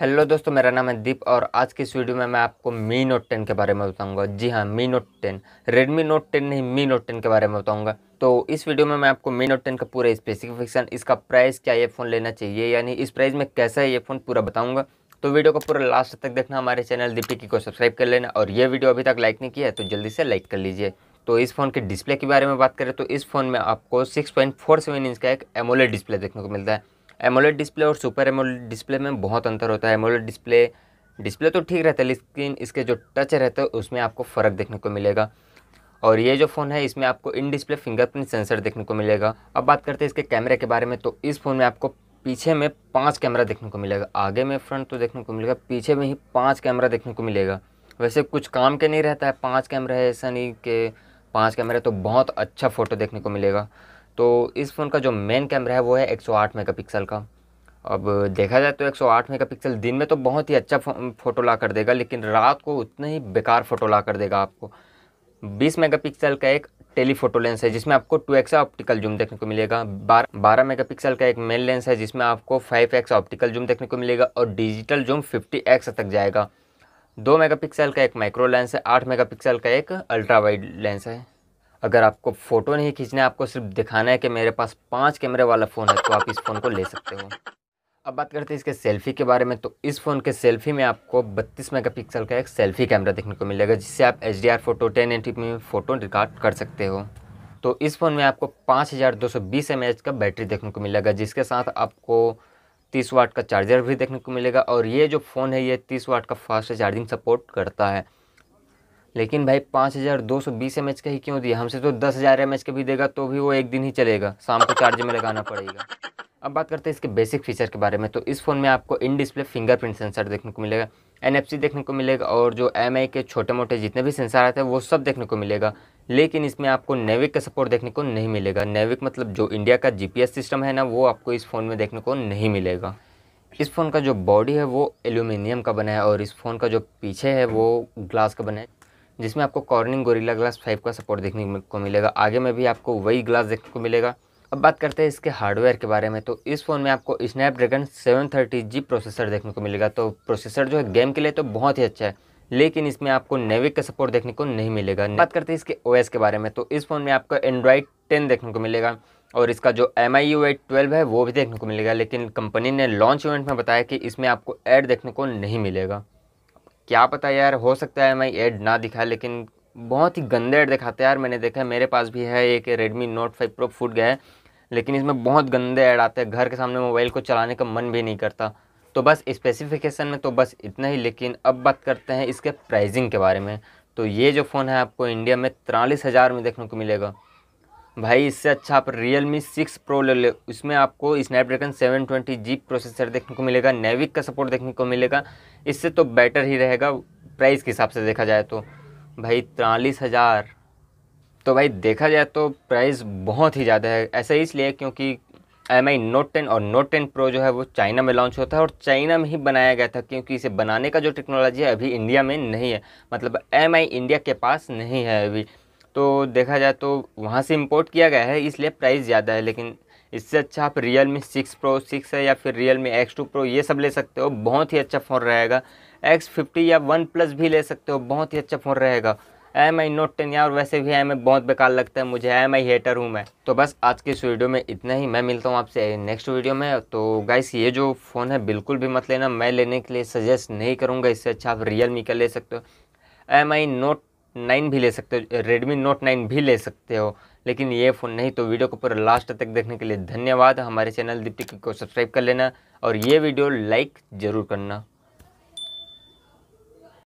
hello दोस्तों मेरा नाम है दीप और आज की इस वीडियो में मैं आपको मी नोट टेन के बारे में बताऊंगा जी हाँ Mi note ten Redmi note ten नहीं मी नोट टेन के बारे में बताऊंगा तो इस वीडियो में मैं आपको मी नोट टेन का पूरा स्पेसिफिकेशन इसका प्राइस क्या ये फ़ोन लेना चाहिए यानी इस प्राइस में कैसा है ये फ़ोन पूरा बताऊँगा तो वीडियो को पूरा लास्ट तक देखना हमारे चैनल दीपिकी को सब्सक्राइब कर लेना और ये वीडियो अभी तक लाइक नहीं किया है तो जल्दी से लाइक कर लीजिए तो इस फ़ोन के डिस्प्ले के बारे में बात करें तो इस फ़ोन में आपको six point four seven inch का एक एमोलेड डिस्प्ले देखने को मिलता है एमोलेड डिस्प्ले और सुपर एमोलेड डिस्प्ले में बहुत अंतर होता है एमोलेड डिस्प्ले डिस्प्ले तो ठीक रहता है लेकिन इसके जो टच रहता है उसमें आपको फ़र्क देखने को मिलेगा और ये जो फ़ोन है इसमें आपको इन डिस्प्ले फिंगरप्रिंट सेंसर देखने को मिलेगा अब बात करते हैं इसके कैमरे के बारे में तो इस फ़ोन में आपको पीछे में पाँच कैमरा देखने को मिलेगा आगे में फ्रंट तो देखने को मिलेगा पीछे में ही पाँच कैमरा देखने को मिलेगा वैसे कुछ काम के नहीं रहता है पाँच कैमरा है ऐसा नहीं कि पाँच कैमरा तो बहुत अच्छा फ़ोटो देखने को मिलेगा तो इस फ़ोन का जो मेन कैमरा है वो है 108 मेगापिक्सल का अब देखा जाए तो 108 मेगापिक्सल दिन में तो बहुत ही अच्छा फ़ोटो ला कर देगा लेकिन रात को उतना ही बेकार फ़ोटो ला कर देगा आपको 20 मेगापिक्सल का एक टेलीफोटो लेंस है जिसमें आपको टू एक्स ऑप्टिकल जूम देखने को मिलेगा बारह मेगापिक्सल का एक मेन लेंस है जिसमें आपको फाइव एक्स ऑप्टिकल जूम देखने को मिलेगा और डिजिटल जूम फिफ्टी एक्स तक जाएगा दो मेगापिक्सल का एक माइक्रो लेंस है आठ मेगापिक्सल का एक अल्ट्रा वाइड लेंस है अगर आपको फ़ोटो नहीं खींचना है आपको सिर्फ दिखाना है कि मेरे पास पाँच कैमरे वाला फ़ोन है तो आप इस फ़ोन को ले सकते हो अब बात करते हैं इसके सेल्फ़ी के बारे में तो इस फ़ोन के सेल्फ़ी में आपको 32 मेगापिक्सल का एक सेल्फ़ी कैमरा देखने को मिलेगा जिससे आप H D R photo ten N में फ़ोटो रिकॉर्ड कर सकते हो तो इस फ़ोन में आपको पाँच हज़ार दो सौ बीस एम एच का बैटरी देखने को मिलेगा जिसके साथ आपको तीस वाट का चार्जर भी देखने को मिलेगा और ये जो फ़ोन है ये तीस वाट का फास्ट चार्जिंग सपोर्ट करता है लेकिन भाई पाँच हज़ार दो सौ बीस एम एच का ही क्यों दिया हमसे तो दस हज़ार एम एच का भी देगा तो भी वो एक दिन ही चलेगा शाम को चार्ज में लगाना पड़ेगा अब बात करते हैं इसके बेसिक फीचर के बारे में तो इस फ़ोन में आपको इन डिस्प्ले फिंगरप्रिंट सेंसर देखने को मिलेगा एन देखने को मिलेगा और जो एम के छोटे मोटे जितने भी सेंसर आते हैं वो सब देखने को मिलेगा लेकिन इसमें आपको नेविक का सपोर्ट देखने को नहीं मिलेगा नेविक मतलब जो इंडिया का एस सिस्टम है ना वो आपको इस फ़ोन में देखने को नहीं मिलेगा इस फ़ोन का जो बॉडी है वो एल्यूमिनियम का बना है और इस फ़ोन का जो पीछे है वो ग्लास का बना है जिसमें आपको कॉर्निंग गोरिल्ला ग्लास फाइव का सपोर्ट देखने को मिलेगा आगे में भी आपको वही ग्लास देखने को मिलेगा अब बात करते हैं इसके हार्डवेयर के बारे में तो इस फ़ोन में आपको स्नैपड्रैगन थर्टी प्रोसेसर देखने को मिलेगा तो प्रोसेसर जो है गेम के लिए तो बहुत ही अच्छा है लेकिन इसमें आपको नेविक का सपोर्ट देखने को नहीं मिलेगा बात करते हैं इसके ओ के बारे में तो इस फ़ोन में आपको एंड्रॉयड टेन देखने को मिलेगा और इसका जो M I U eight twelve है वो भी देखने को मिलेगा लेकिन कंपनी ने लॉन्च इवेंट में बताया कि इसमें आपको ऐड देखने को नहीं मिलेगा क्या पता यार हो सकता है मैं ऐड ना दिखा लेकिन बहुत ही गंदे ऐड दिखाते हैं यार मैंने देखा है मेरे पास भी है एक रेडमी नोट फाइव प्रो फूट गया है लेकिन इसमें बहुत गंदे ऐड आते हैं घर के सामने मोबाइल को चलाने का मन भी नहीं करता तो बस स्पेसिफिकेशन में तो बस इतना ही लेकिन अब बात करते हैं इसके प्राइजिंग के बारे में तो ये जो फ़ोन है आपको इंडिया में तिरालीस हज़ार में देखने को मिलेगा भाई इससे अच्छा आप रियल मी सिक्स प्रो ले लो उसमें आपको Snapdragon seven twenty G processor देखने को मिलेगा नेविक का सपोर्ट देखने को मिलेगा इससे तो बेटर ही रहेगा प्राइस के हिसाब से देखा जाए तो भाई तिरालीस हज़ार तो भाई देखा जाए तो प्राइस बहुत ही ज़्यादा है ऐसा इसलिए क्योंकि एम आई नोट टेन और नोट टेन प्रो जो है वो चाइना में लॉन्च होता है और चाइना में ही बनाया गया था क्योंकि इसे बनाने का जो टेक्नोलॉजी है अभी इंडिया में नहीं है मतलब एम आई इंडिया के पास नहीं है अभी तो देखा जाए तो वहाँ से इम्पोर्ट किया गया है इसलिए प्राइस ज़्यादा है लेकिन इससे अच्छा आप Realme six pro six है या फिर Realme X two pro ये सब ले सकते हो बहुत ही अच्छा फ़ोन रहेगा एक्स फिफ्टी या वन प्लस भी ले सकते हो बहुत ही अच्छा फ़ोन रहेगा एम आई नोट टेन यार वैसे भी एम आई बहुत बेकार लगता है मुझे एम आई हेटर हूँ मैं तो बस आज के इस वीडियो में इतना ही मैं मिलता हूँ आपसे नेक्स्ट वीडियो में तो गाइस ये जो फ़ोन है बिल्कुल भी मत लेना मैं लेने के लिए सजेस्ट नहीं करूँगा इससे अच्छा आप रियल मी का ले सकते हो एम आई नोट नाइन भी ले सकते हो रेडमी नोट नाइन भी ले सकते हो लेकिन ये फ़ोन नहीं तो वीडियो को पूरा लास्ट तक देखने के लिए धन्यवाद हमारे चैनल दीप्ति को सब्सक्राइब कर लेना और ये वीडियो लाइक ज़रूर करना